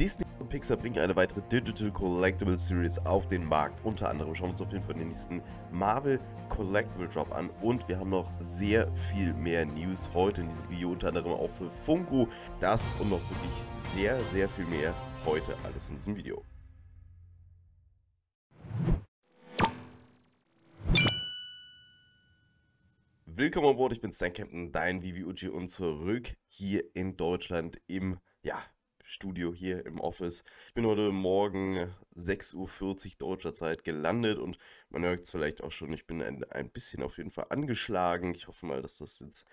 Disney und Pixar bringen eine weitere Digital Collectible Series auf den Markt. Unter anderem schauen wir uns auf jeden Fall den nächsten Marvel Collectible Drop an und wir haben noch sehr viel mehr News heute in diesem Video, unter anderem auch für Funko. Das und noch wirklich sehr, sehr viel mehr heute alles in diesem Video. Willkommen an Bord, ich bin Stan Kempton, dein Vivi Uchi und zurück hier in Deutschland im, ja, Studio hier im Office. Ich bin heute Morgen 6.40 Uhr deutscher Zeit gelandet und man hört es vielleicht auch schon, ich bin ein, ein bisschen auf jeden Fall angeschlagen. Ich hoffe mal, dass das jetzt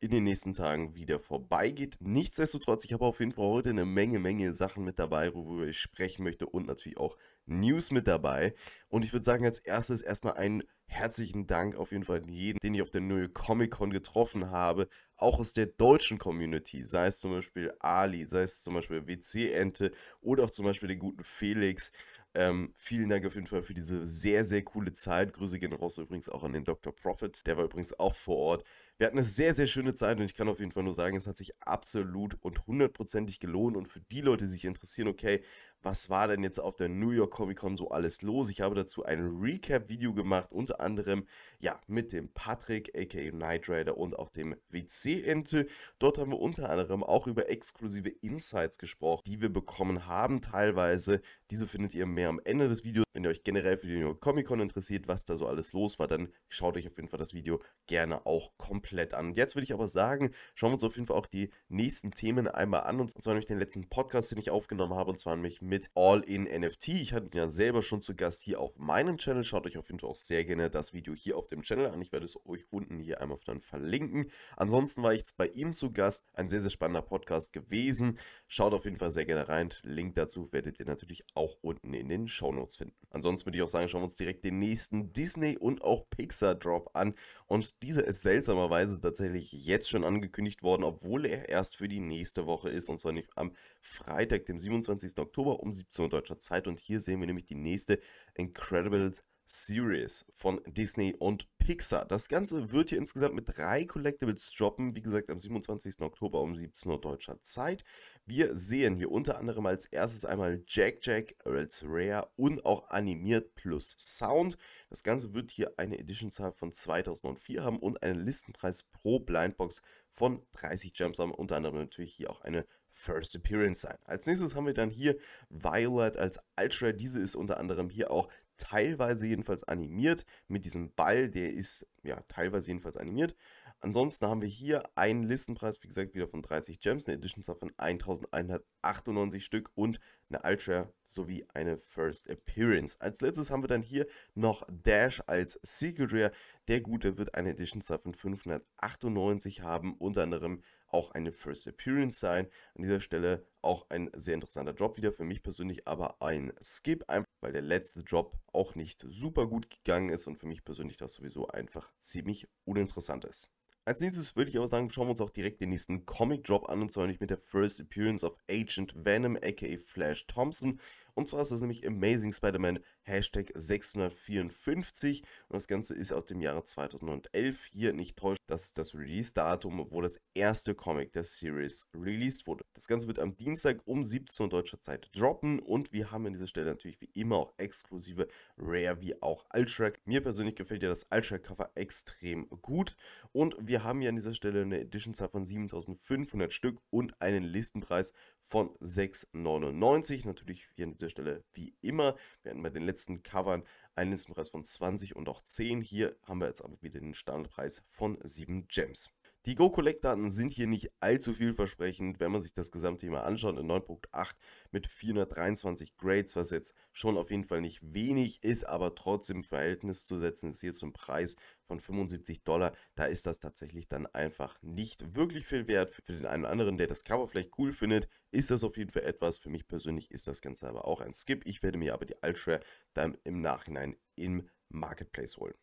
in den nächsten Tagen wieder vorbeigeht. Nichtsdestotrotz, ich habe auf jeden Fall heute eine Menge, Menge Sachen mit dabei, worüber ich sprechen möchte und natürlich auch News mit dabei. Und ich würde sagen, als erstes erstmal ein herzlichen Dank auf jeden Fall an jeden, den ich auf der New Comic Con getroffen habe, auch aus der deutschen Community, sei es zum Beispiel Ali, sei es zum Beispiel WC-Ente oder auch zum Beispiel den guten Felix. Ähm, vielen Dank auf jeden Fall für diese sehr, sehr coole Zeit. Grüße gehen raus übrigens auch an den Dr. Prophet, der war übrigens auch vor Ort. Wir hatten eine sehr, sehr schöne Zeit und ich kann auf jeden Fall nur sagen, es hat sich absolut und hundertprozentig gelohnt. Und für die Leute, die sich interessieren, okay, was war denn jetzt auf der New York Comic Con so alles los? Ich habe dazu ein Recap-Video gemacht, unter anderem ja mit dem Patrick, aka Knight Rider und auch dem WC-Ente. Dort haben wir unter anderem auch über exklusive Insights gesprochen, die wir bekommen haben teilweise. Diese findet ihr mehr am Ende des Videos. Wenn ihr euch generell für die New York Comic Con interessiert, was da so alles los war, dann schaut euch auf jeden Fall das Video gerne auch komplett komplett an. Jetzt würde ich aber sagen, schauen wir uns auf jeden Fall auch die nächsten Themen einmal an. Und zwar nämlich den letzten Podcast, den ich aufgenommen habe, und zwar nämlich mit All-in NFT. Ich hatte ihn ja selber schon zu Gast hier auf meinem Channel. Schaut euch auf jeden Fall auch sehr gerne das Video hier auf dem Channel an. Ich werde es euch unten hier einmal dann verlinken. Ansonsten war ich bei ihm zu Gast. Ein sehr, sehr spannender Podcast gewesen. Schaut auf jeden Fall sehr gerne rein. Link dazu werdet ihr natürlich auch unten in den Shownotes finden. Ansonsten würde ich auch sagen, schauen wir uns direkt den nächsten Disney und auch Pixar Drop an. Und dieser ist seltsamerweise überraschenderweise tatsächlich jetzt schon angekündigt worden, obwohl er erst für die nächste Woche ist. Und zwar nicht am Freitag, dem 27. Oktober um 17 Uhr deutscher Zeit. Und hier sehen wir nämlich die nächste Incredible Series von Disney und Pixar. Das Ganze wird hier insgesamt mit drei Collectibles droppen, wie gesagt am 27. Oktober um 17 Uhr deutscher Zeit. Wir sehen hier unter anderem als erstes einmal Jack Jack Earl's Rare und auch animiert plus Sound. Das Ganze wird hier eine Editionzahl von 2004 haben und einen Listenpreis pro Blindbox von 30 Gems haben, unter anderem natürlich hier auch eine First Appearance sein. Als nächstes haben wir dann hier Violet als Ultra. Diese ist unter anderem hier auch teilweise jedenfalls animiert mit diesem Ball, der ist ja teilweise jedenfalls animiert. Ansonsten haben wir hier einen Listenpreis, wie gesagt, wieder von 30 Gems, eine Edition von 1198 Stück und eine Ultra sowie eine First Appearance. Als letztes haben wir dann hier noch Dash als Secret Rare. Der Gute wird eine Edition von 598 haben, unter anderem auch eine First Appearance sein. An dieser Stelle auch ein sehr interessanter Job wieder, für mich persönlich aber ein Skip, weil der letzte Job auch nicht super gut gegangen ist und für mich persönlich das sowieso einfach ziemlich uninteressant ist. Als nächstes würde ich aber sagen, schauen wir uns auch direkt den nächsten Comic-Drop an, und zwar nämlich mit der First Appearance of Agent Venom aka Flash Thompson. Und zwar ist das nämlich Amazing Spider-Man Hashtag 654 und das Ganze ist aus dem Jahre 2011. Hier nicht täuscht, das ist das Release-Datum, wo das erste Comic der Series released wurde. Das Ganze wird am Dienstag um 17 Uhr deutscher Zeit droppen und wir haben an dieser Stelle natürlich wie immer auch exklusive Rare wie auch Altrack. Mir persönlich gefällt ja das Altrack-Cover extrem gut und wir haben hier an dieser Stelle eine Edition-Zahl von 7500 Stück und einen Listenpreis von 6,99. Natürlich hier an dieser Stelle wie immer. Wir hatten bei den letzten Covern einen Listenpreis von 20 und auch 10. Hier haben wir jetzt aber wieder den Standardpreis von 7 Gems. Die Go-Collect-Daten sind hier nicht allzu vielversprechend, wenn man sich das Gesamtthema anschaut. In 9.8 mit 423 Grades, was jetzt schon auf jeden Fall nicht wenig ist, aber trotzdem im Verhältnis zu setzen ist hier zum Preis von 75 Dollar. Da ist das tatsächlich dann einfach nicht wirklich viel wert. Für den einen oder anderen, der das Cover vielleicht cool findet, ist das auf jeden Fall etwas. Für mich persönlich ist das Ganze aber auch ein Skip. Ich werde mir aber die Ultra dann im Nachhinein im Marketplace holen.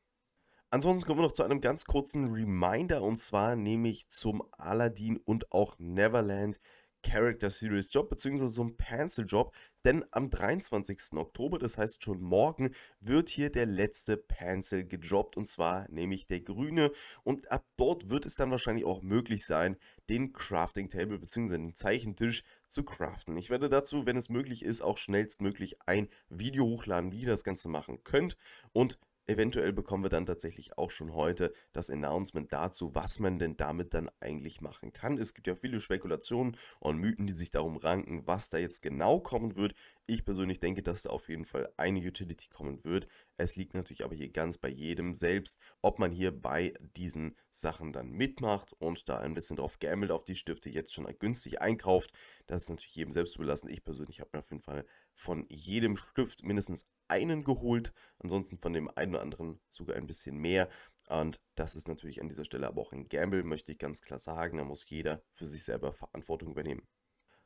Ansonsten kommen wir noch zu einem ganz kurzen Reminder und zwar nämlich zum Aladdin und auch Neverland Character Series Job bzw. zum Pencil Job, denn am 23. Oktober, das heißt schon morgen, wird hier der letzte Pencil gedroppt und zwar nämlich der grüne und ab dort wird es dann wahrscheinlich auch möglich sein, den Crafting Table bzw. den Zeichentisch zu craften. Ich werde dazu, wenn es möglich ist, auch schnellstmöglich ein Video hochladen, wie ihr das Ganze machen könnt und Eventuell bekommen wir dann tatsächlich auch schon heute das Announcement dazu, was man denn damit dann eigentlich machen kann. Es gibt ja viele Spekulationen und Mythen, die sich darum ranken, was da jetzt genau kommen wird. Ich persönlich denke, dass da auf jeden Fall eine Utility kommen wird. Es liegt natürlich aber hier ganz bei jedem selbst, ob man hier bei diesen Sachen dann mitmacht und da ein bisschen drauf gammelt, auf die Stifte jetzt schon günstig einkauft. Das ist natürlich jedem selbst überlassen. Ich persönlich habe mir auf jeden Fall von jedem Stift mindestens einen geholt, ansonsten von dem einen oder anderen sogar ein bisschen mehr. Und das ist natürlich an dieser Stelle aber auch ein Gamble, möchte ich ganz klar sagen. Da muss jeder für sich selber Verantwortung übernehmen.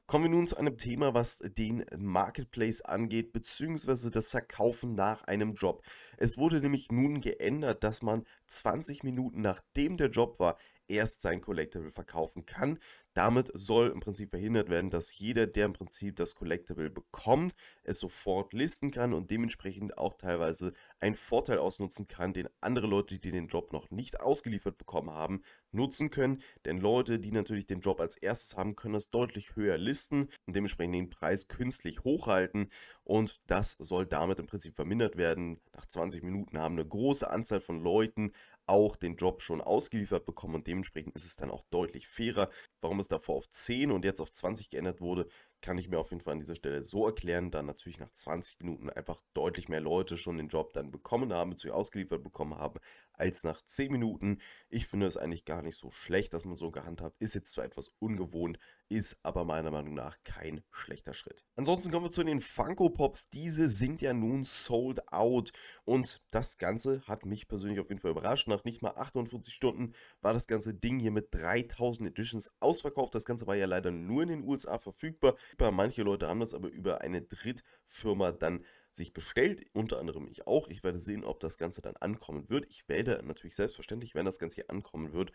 Kommen wir nun zu einem Thema, was den Marketplace angeht, beziehungsweise das Verkaufen nach einem Job. Es wurde nämlich nun geändert, dass man 20 Minuten nachdem der Job war, erst sein Collectible verkaufen kann. Damit soll im Prinzip verhindert werden, dass jeder, der im Prinzip das Collectible bekommt, es sofort listen kann und dementsprechend auch teilweise einen Vorteil ausnutzen kann, den andere Leute, die den Job noch nicht ausgeliefert bekommen haben, nutzen können. Denn Leute, die natürlich den Job als erstes haben, können das deutlich höher listen und dementsprechend den Preis künstlich hochhalten. Und das soll damit im Prinzip vermindert werden. Nach 20 Minuten haben eine große Anzahl von Leuten auch den Job schon ausgeliefert bekommen und dementsprechend ist es dann auch deutlich fairer. Warum es davor auf 10 und jetzt auf 20 geändert wurde, kann ich mir auf jeden Fall an dieser Stelle so erklären, da natürlich nach 20 Minuten einfach deutlich mehr Leute schon den Job dann bekommen haben, zu ihr ausgeliefert bekommen haben, als nach 10 Minuten. Ich finde es eigentlich gar nicht so schlecht, dass man so gehandhabt. Ist jetzt zwar etwas ungewohnt, ist aber meiner Meinung nach kein schlechter Schritt. Ansonsten kommen wir zu den Funko Pops. Diese sind ja nun sold out und das Ganze hat mich persönlich auf jeden Fall überrascht. Nach nicht mal 48 Stunden war das ganze Ding hier mit 3000 Editions ausverkauft. Das Ganze war ja leider nur in den USA verfügbar. Manche Leute haben das aber über eine Drittfirma dann verkauft sich bestellt. Unter anderem ich auch. Ich werde sehen, ob das Ganze dann ankommen wird. Ich werde natürlich selbstverständlich, wenn das Ganze hier ankommen wird,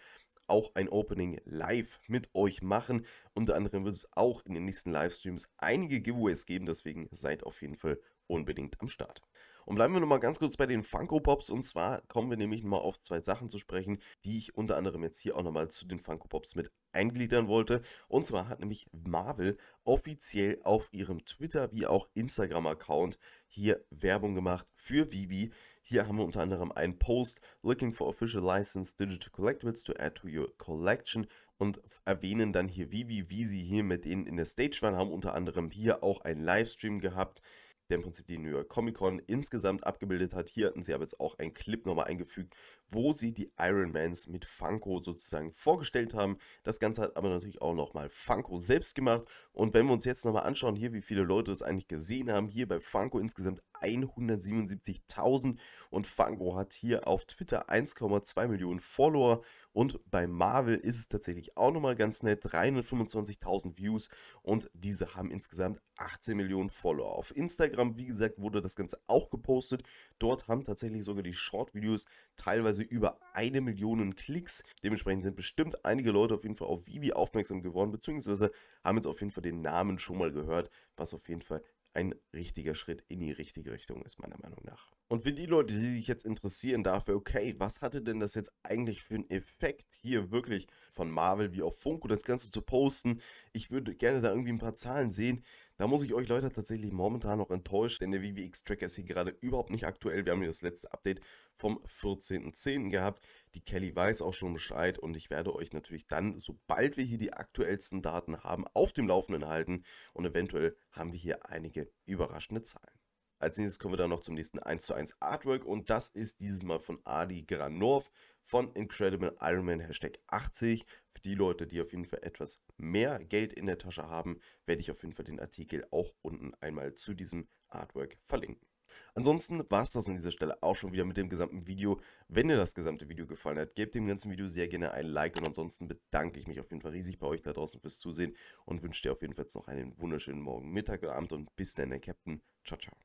auch ein Opening live mit euch machen. Unter anderem wird es auch in den nächsten Livestreams einige Giveaways geben. Deswegen seid auf jeden Fall unbedingt am Start. Und bleiben wir nochmal ganz kurz bei den Funko Pops. Und zwar kommen wir nämlich nochmal auf zwei Sachen zu sprechen, die ich unter anderem jetzt hier auch nochmal zu den Funko Pops mit eingliedern wollte. Und zwar hat nämlich Marvel offiziell auf ihrem Twitter wie auch Instagram-Account hier Werbung gemacht für Vivi. Hier haben wir unter anderem einen Post, Looking for Official License Digital Collectibles to add to your collection und erwähnen dann hier Vivi, wie sie hier mit denen in der Stage waren, haben unter anderem hier auch einen Livestream gehabt, der im Prinzip die New York Comic Con insgesamt abgebildet hat. Hier hatten sie aber jetzt auch einen Clip nochmal eingefügt, wo sie die Ironmans mit Funko sozusagen vorgestellt haben. Das Ganze hat aber natürlich auch nochmal Funko selbst gemacht. Und wenn wir uns jetzt nochmal anschauen, hier, wie viele Leute das eigentlich gesehen haben, hier bei Funko insgesamt 177.000 und Funko hat hier auf Twitter 1,2 Millionen Follower und bei Marvel ist es tatsächlich auch nochmal ganz nett, 325.000 Views und diese haben insgesamt 18 Millionen Follower. Auf Instagram, wie gesagt, wurde das Ganze auch gepostet. Dort haben tatsächlich sogar die Short-Videos teilweise teilweise also über eine Million Klicks. Dementsprechend sind bestimmt einige Leute auf jeden Fall auf Vivi aufmerksam geworden, beziehungsweise haben jetzt auf jeden Fall den Namen schon mal gehört, was auf jeden Fall ein richtiger Schritt in die richtige Richtung ist, meiner Meinung nach. Und für die Leute, die sich jetzt interessieren dafür, okay, was hatte denn das jetzt eigentlich für einen Effekt hier wirklich von Marvel wie auf Funko das Ganze zu posten? Ich würde gerne da irgendwie ein paar Zahlen sehen. Da muss ich euch Leute tatsächlich momentan noch enttäuschen, denn der VVX-Tracker ist hier gerade überhaupt nicht aktuell. Wir haben hier das letzte Update vom 14.10. gehabt. Die Kelly weiß auch schon Bescheid und ich werde euch natürlich dann, sobald wir hier die aktuellsten Daten haben, auf dem Laufenden halten und eventuell haben wir hier einige überraschende Zahlen. Als nächstes kommen wir dann noch zum nächsten 1 zu 1 Artwork und das ist dieses Mal von Adi Granorf von Incredible Iron Man Hashtag 80. Für die Leute, die auf jeden Fall etwas mehr Geld in der Tasche haben, werde ich auf jeden Fall den Artikel auch unten einmal zu diesem Artwork verlinken. Ansonsten war es das an dieser Stelle auch schon wieder mit dem gesamten Video. Wenn dir das gesamte Video gefallen hat, gebt dem ganzen Video sehr gerne ein Like und ansonsten bedanke ich mich auf jeden Fall riesig bei euch da draußen fürs Zusehen und wünsche dir auf jeden Fall jetzt noch einen wunderschönen Morgen, Mittag oder Abend und bis dann, der Captain. Ciao, ciao.